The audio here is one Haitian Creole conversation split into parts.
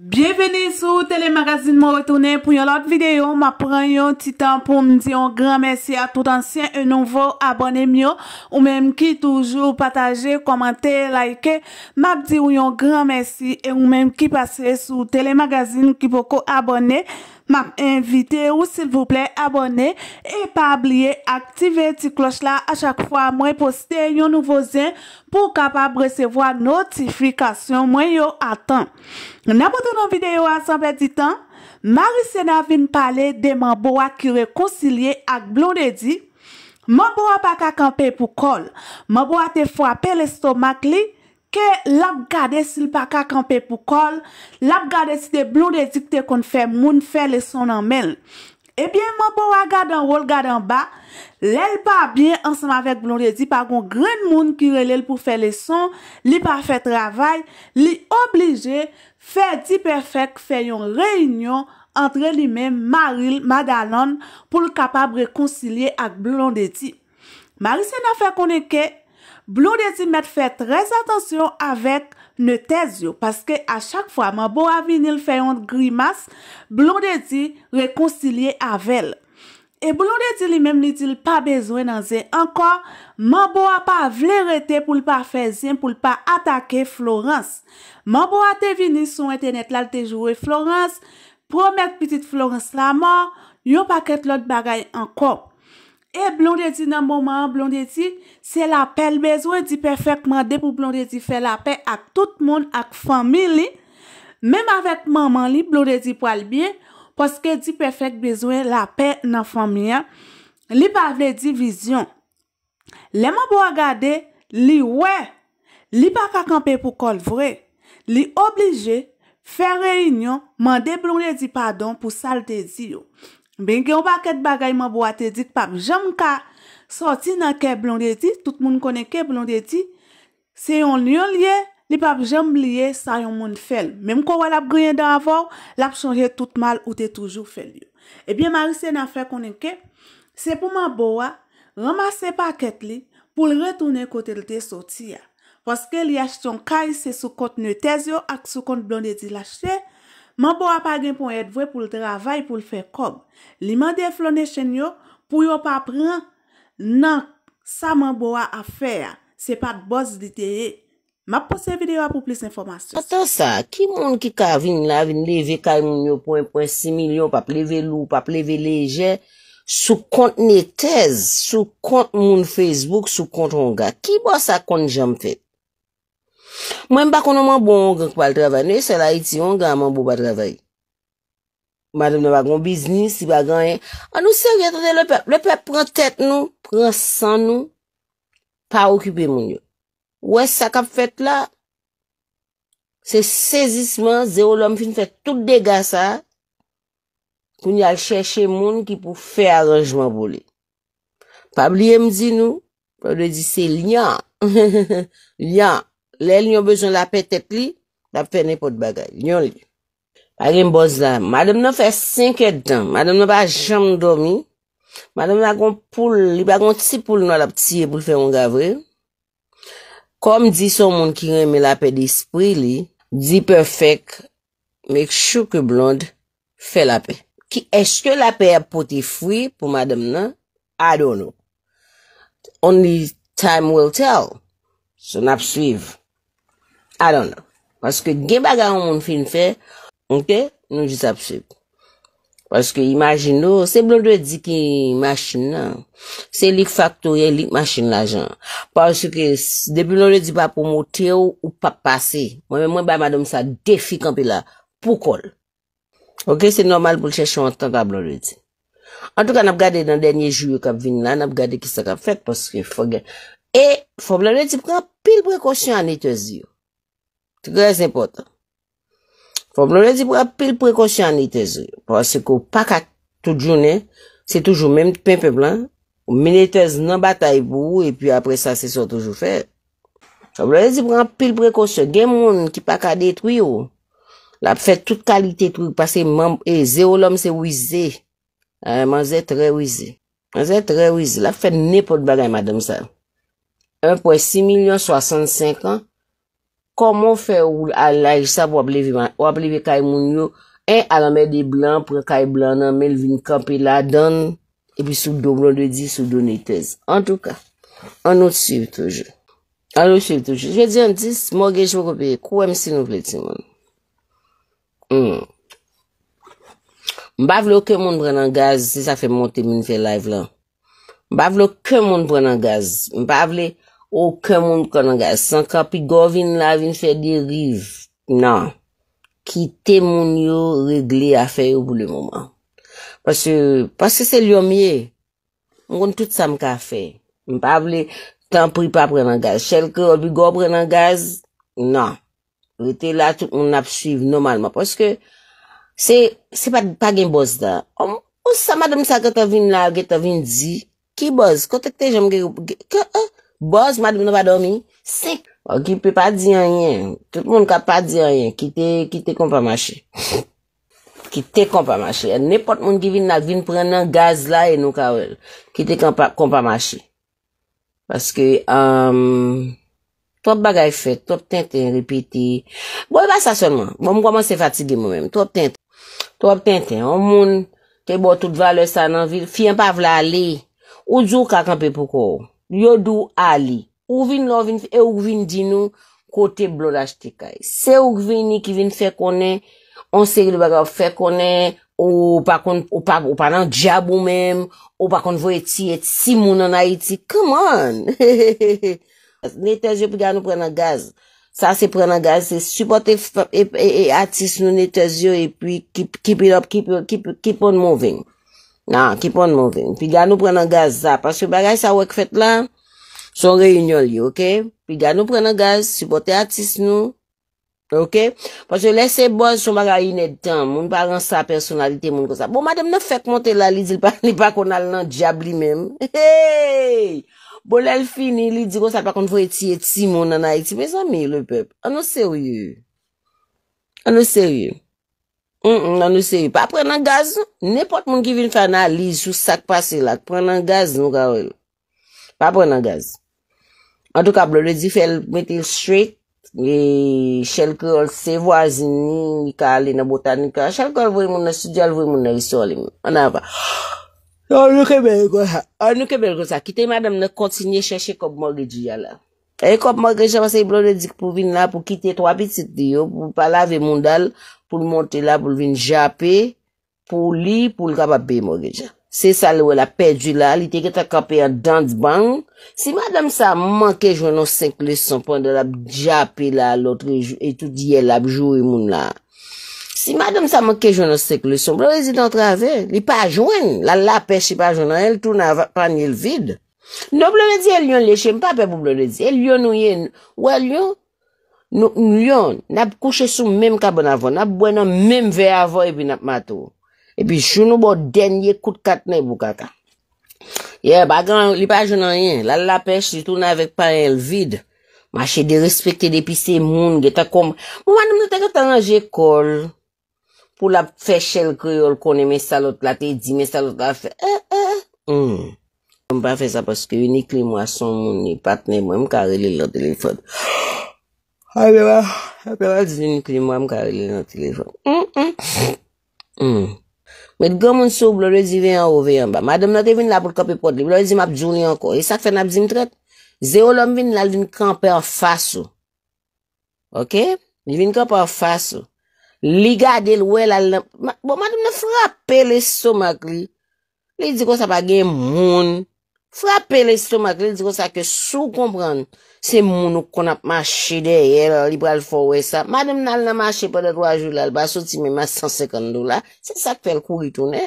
Bienveni sou telemagazine mou etounen pou yon lot videyo. Ma pran yon titan pou mdi yon gran mersi a tout ansyen e nouvo abonem yo. Ou menm ki toujou pataje, komante, laike. Ma pdi yon gran mersi e ou menm ki pase sou telemagazine ki poko abonem yo. Mam invite ou sil vouple abone e pa ablie aktive ti kloch la a chak fwa mwen poste yon nouvozyen pou kapab resevo a notifikasyon mwen yo atan. N apote nou videyo asan pe ditan, Marissena vin pale de man boa ki re konsilye ak blon de di. Man boa pa kakampe pou kol, man boa te fwa pel estomak li. ke l ap gade si l pa ka kampe pou kol, l ap gade si de blondedik te kon fè moun fè leson nan men. Ebyen, eh man pou wak gade an rol gade an ba, l el pa bie ansan avèk blondedik pa goun gren moun kire l el pou fè leson, li pa fè travay, li oblige fè di perfèk fè yon reynyon antre li men Maril Madalane pou l kapab rekoncilye ak blondedik. Maril se na fè kon eke, Blondeti met fè trèz atensyon avèk nè tez yo, paske a chak fwa man bo a vinil fè yon grimas, Blondeti rekonciliye avèl. E Blondeti li mem li dil pa bezwen nan zè ankon, man bo a pa vlerete pou l pa fè zyen, pou l pa atake Florence. Man bo a te vinil son internet lal te jowe Florence, promet pitit Florence la mor, yo pa ket lot bagay ankon. E Blondeti nan mouman, Blondeti, Se la pe l bezwe di perfek mande pou blon rezi fe la pe ak tout moun ak fami li, menm avet maman li blon rezi pou albiye, poske di perfek bezwe la pe nan fami ya, li pa vre di vizyon. Le man bo a gade, li we, li pa kakampe pou kol vre, li oblije fe reynyon mande blon rezi padon pou sal te ziyo. Ben gen ou pa ket bagay man bo a te dik pap jom ka, Soti nan ke blon de di, tout moun konen ke blon de di, se yon lyon liye, li pap jem liye, sa yon moun fel. Mem kon wala ap gwen den avor, l ap chanje tout mal ou te toujou fel yo. Ebyen, marise nan fe konen ke, se pou man bo a, ramase paket li pou l retoune kote l de soti ya. Poske li achton kay se sou kont ne tezyo ak sou kont blon de di lachte, man bo a pagin pou et vwe pou l travay pou l fe kob. Li mande flone chen yo pou yo pap rin, Nan, sa man bo a afer, se pat boz di teye, ma pose videwa pou plis informasyon. Ata sa, ki moun ki ka vin la, vin leve 4.6 milyon, pa pleve lou, pa pleve leje, sou kont ne tez, sou kont moun Facebook, sou kont ronga. Ki bo sa kont jam fet? Mwen bako nan man bon rongan kwa al travay, ne se la iti rongan man bo ba travay. Matem nan bagon biznis, si bagan yon. An nou se, le pep, le pep pran tet nou, pran san nou, pa okype moun yo. Ouè, sa kap fet la, se sezisman, zero lom, fin fet tout dega sa, koun yal chèche moun ki pou fè aranjman boli. Pab liye m zi nou, pab liye zi se liyan, liyan. Le liyon bezon la petet li, la fè nepot bagay, liyon liyo. A gen boz la, madèm nan fè sènkè dèm, madèm nan pa jèm dòmi, madèm nan kon poul li, bagon ti poul nou la ptie pou fè moun gavre, kom di son moun ki reme la pè di spri li, di pè fèk, mèk choukè blonde, fè la pè. Ki eske la pè apote fwi pou madèm nan? I don't know. Only time will tell. So nap suiv. I don't know. Paske gen bagan moun fin fè, Ok, nou di sa psip. Paske imajin nou, se blon do e di ki machin nan, se lik fakto, ye lik machin la jan. Paske, debi blon do e di pa pou motè ou pa pase, mwen mwen ba madom sa defi kampi la pou kol. Ok, se normal pou lèche chan tan ka blon do e di. An tou ka nap gade nan denye jou yo kap vin la, nap gade ki sa kap fèk, paske fò gen. E, fò blon do e di, pran pil prekosyon an eto zi yo. Ti gen, se importan. Fòm lò lè zi pran pil prekosye an itè zi. Pwase kou pak a tout jounè, se toujou mèm pèm pèm blan, ou minè tez nan batay pou ou, epi apre sa se sou toujou fè. Fòm lò lè zi pran pil prekosye, gen moun ki pak a detri ou. La fè tout kalite trou, pasè zè ou lòm se wize. Mèm an zè trè wize. An zè trè wize. La fè nè pot bagay madèm sa. 1.6 milyon 65 ans, Koman fe ou alay sa wap li ve kay moun yo? E alame de blan, pre kay blan nan, mel vin kampe la, dan. E pi sou do blan de di, sou do netez. An tou ka. An nou siv touje. An nou siv touje. Je di an dis, morgej pou kopye. Kou wèm si nou ple ti man? Mbavle ou ke moun pren an gaz, se sa fe monte min fe live lan. Mbavle ou ke moun pren an gaz. Mbavle ou. Okan moun konan gaz. San ka pi go vin la, vin fè diriv. Nan. Ki temoun yo regle a fè yo bou le mouman. Paske, paske se lyo miye. Mwen tout sa mka fè. Mwen pa vle, tan pri pa pre nan gaz. Chèl ke obi go pre nan gaz. Nan. Vete la, tout moun ap suivi normalman. Paske, se, se pa gen boz da. O sa madem sa gen ta vin la, gen ta vin zi. Ki boz? Kontekte jom gen. Ke an? Boz, madoum nan pa domi, sik. Ou ki pe pa di an yen. Tout moun ka pa di an yen. Ki te kompa machi. Ki te kompa machi. Nepot moun ki vin nan vin prenen gaz la en nou ka wel. Ki te kompa machi. Paske, top bagay fè, top tenten, repiti. Bo, e ba sa sonman. Moun koman se fatigye moun men. Top tenten. Top tenten. Ou moun, te bo tout vale sa nan vil. Fiyan pa vla li. Ou djou ka kampe pou kou. Yo do ali, ou vin lo vin, e ou vin di nou kote bloda shtikay. Se ou vin ni ki vin fe konen, on se ki do baga fe konen, ou pa kon, ou pa nan diyabou men, ou pa kon vo etsi, etsi moun anay etsi, come on! Netajyo pou gwa nou prena gaz, sa se prena gaz, se supporte e, e, e, atis nou netajyo, e pi keep it up, keep on moving. Nan, kipon moun ven. Pi ga nou prenen gaz za. Paske bagay sa wek fet la, son reynyo li, ok? Pi ga nou prenen gaz, supote atis nou, ok? Paske lese boz, son bagay yon etan, moun pa ran sa personalite moun ko sa. Bon, madem nan fek monte la, li di li pa kon al nan diab li men. Hey! Bon, lal fini, li di kon sa pa kon vou eti eti, moun nan a eti. Mè sa mi, lè pep. Ano seriou? Ano seriou? Mm, mm, anou se, pa prenan gaz, nepot moun ki vin fa nan aliz ou sak pase la, prenan gaz nou ka wèl, pa prenan gaz. An tou ka blode di fèl metil straight, lè e chèl kèl se vwa zin ni ka alè nan botan ni kèl, chèl kèl vwe moun nan studio vwe moun nan istor lè mè, an ava. Anou ke bel goza, anou ke bel goza, kite madam nan kontsinyè chèche kòb morge di yalè. E kop mor geja manse yi blon de dik pou vin la pou kite 3 bit sit diyo pou palave moun dal pou moun te la pou vin jape pou li pou li kap api mor geja. Se salwe la pedu la li teke ta kapi an dan di bang. Si madame sa manke joun an 5 leson pwende la jape la lotre etudye la pou jowe moun la. Si madame sa manke joun an 5 leson blon e zi dan trave li pa joun la la peche li pa joun la el tou na panye l vide. Nou blon e di el yon leche, mpa pe pou blon e di, el yon nou ye, wè yon, nou yon, nab kouche sou mèm ka bon avon, nab bwenon mèm ve avon epi nab mato, epi chou nou bo denye kout katne pou kaka. Ye bagan, li pa jounan yon, lal la pech, li tou nan avek parel vide, ma che de respekte de pi se moun, ge ta kom, mwa nan mwen teke tanje kol, pou la fechel kriol kone me salot la te di me salot la fe, e, e, e, e. Mpa fe sa paske vi ni kli mwa son moun ni patne mwen mkare li louti linfot. Hay bewa, hay bewa di vi ni kli mwen mkare li louti linfot. Mm, mm. mm. Met gwa moun sou blore di ven yon ou ven yon ba. Madem nou te vin la pou kope pot li, blore di map jouni anko. E sak fe nap zin tret? Ze ou lom vin la vin kampa yon faso. Ok? Vin kampa yon faso. Liga del we la lom. Bo madem nou frape le sou mak li. Li di kon sa pa gen moun. Frape lè stoma kè, lè di kon sa ke sou kompran, se moun nou kon ap mache de, e lè li pral fò wè sa, madèm nan nan mache pa de 3 jou lè, lè ba soti mè mè 150 do la, se sak fè lè kou ritounè,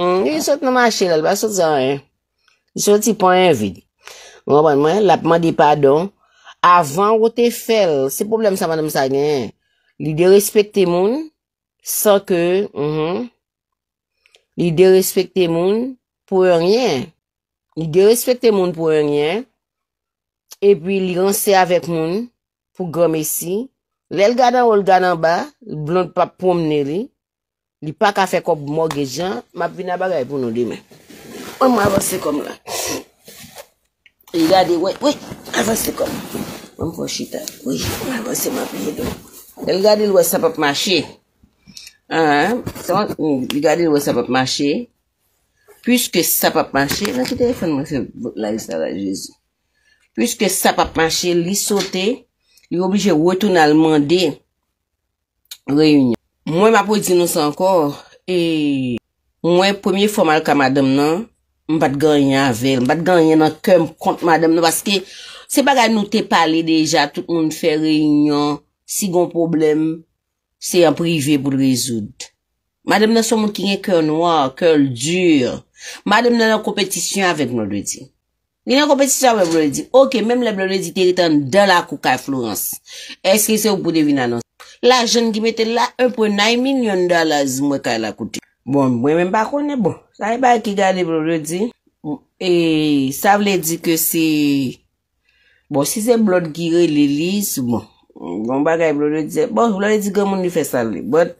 hmm, lè soti nan mache lè, lè ba soti zanè, lè soti pon en vide, mwen mwen mwen, lè ap mwen di padon, avan wote fèl, se problem sa madèm sa gen, li de respekte moun, sa ke, mhm. li de respekte moun, pou rè rè rè. Ni de respete moun pou rè rè. E pi li ranse avek moun pou gromme si. Le l gadan ou l gadan ba, l blonde pa pou mneni, li pa kafe kop mogue jan, map vinabaga e pou nou di men. Ou m avase kom la. Mm, li gade, oui, avase kom. Ou m fò shita. Ou m avase mapi. Li gade l wè sa pop mache. Ha, ha. Li gade l wè sa pop mache. Piske sa pa panche, li sote, yu oblije wotoun al mande, reyunyon. Mwen ma pou di nou san kor, mwen pwemye fomal ka madame nan, mbat ganyan avèl, mbat ganyan nan kèm kont madame nan. Paske se bagay nou te pale deja, tout moun fè reyunyon, si gon problem, se yon privè pou lèzoud. Madèm nan an kompetisyon avèk blodwe di. Ni nan kompetisyon avèk blodwe di. Ok, mèm le blodwe di teritan dalakou kaj flouans. Eske se ou pwede vin anons. La jen ki mette la 1.9 milyon dalaz mwen kaj lakouti. Bon, mwen mèm pa konè bon. Sa e ba ki gade blodwe di. E sa vle di ke se... Bon, si se blod ki gade lelis, bon. Gon ba gade blodwe di. Bon, blodwe di gade mouni fesal li, bon.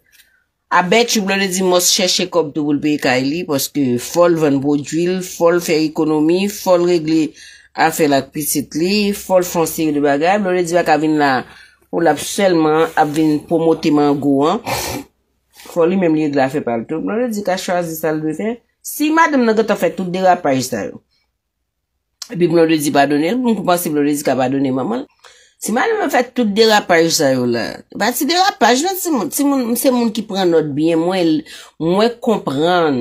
A bet yu blode di mos chèche kop double BK li, poske fol ven bodjwil, fol fè ekonomi, fol regli an fè lak pisit li, fol fon siri de bagay, blode di wak avin la, ou la pselman avin pwomote man gwo an, fol li menm li yu la fè pal tou, blode di ka chwa zi sal de fè, si madem nan gwa ta fè tout dira pari sa yo. Bi e blode di badone, mwen pou pasi blode di ka badone mamal, seman mwen fè tout de rapaj sa yo la, vat se de rapaj, seman mwen ki pran not biye, mwen kompran,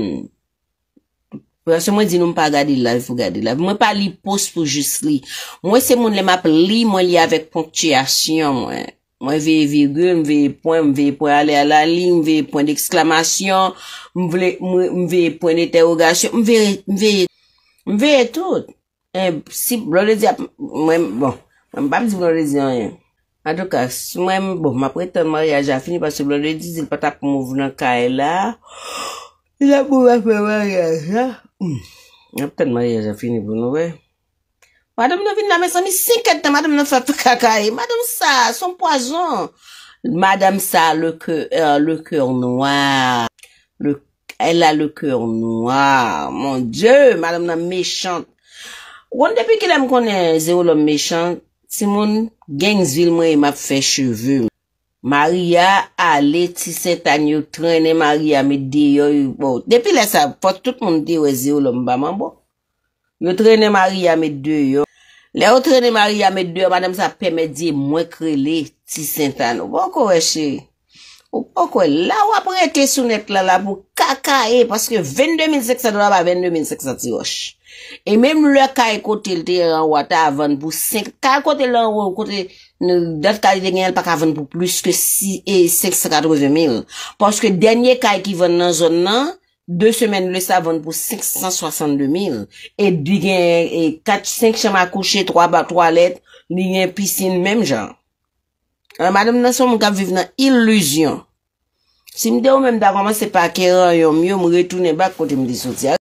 seman mwen di nou mwen pa gadi la, mwen pa li pos pou jist li, mwen seman mwen le map li, mwen li avèk ponktyasyon, mwen veye virgè, mwen veye pon, mwen veye pon ale ala li, mwen veye pon d'eksklamasyon, mwen veye pon d'eterogasyon, mwen veye, mwen veye tout, eh, si blon de di ap, mwen bon, Mbap di vlon rezi an yon. Adouk as, mwen mbou. Map preten mwaryaja fini. Pase vlon rezi, zil pata pou moun vlon kare la. Zap pou wakpe mwaryaja. Mwen preten mwaryaja fini pou nou we. Mwadam nou vin la mesan. Mi sinketan mwadam nou fap kaka e. Mwadam sa, son poajon. Mwadam sa, le kèr. Le kèr noua. El la le kèr noua. Mon djè, mwadam nou mechante. Woun depi ki la m konen zè ou lom mechante. Si moun genz vil mwen e map fe chevur. Maria ale ti sentan yo trene Maria mi di yo yo. Depi la sa, fote tout moun di wezi yo e lom ba man bo. Yo trene Maria mi di yo. Le yo trene Maria mi di yo, madem sa pe me di mwen krele ti sentan. Ou pokwe la wapre te sunet la la pou kaka e. Paske 22.600 dola ba 22.600 yosh. E menm lè ka e kote lè te an wata avan pou 5, ka e kote lè an wote, dèlte ka lè te genyèl pa ka avan pou plus ke 6 et 580 mil. Poske denye ka e ki ven nan zon nan, 2 semen lè sa avan pou 562 mil. Et di genyè 4-5 e chanma kouche, 3 bat toalet, ni genyè pisine, menm jan. A madèm nan son mou ka vive nan illusyon. Si mde ou menm da koman se pa kèran yon, yon mou retounen bak kote mdi sosyak.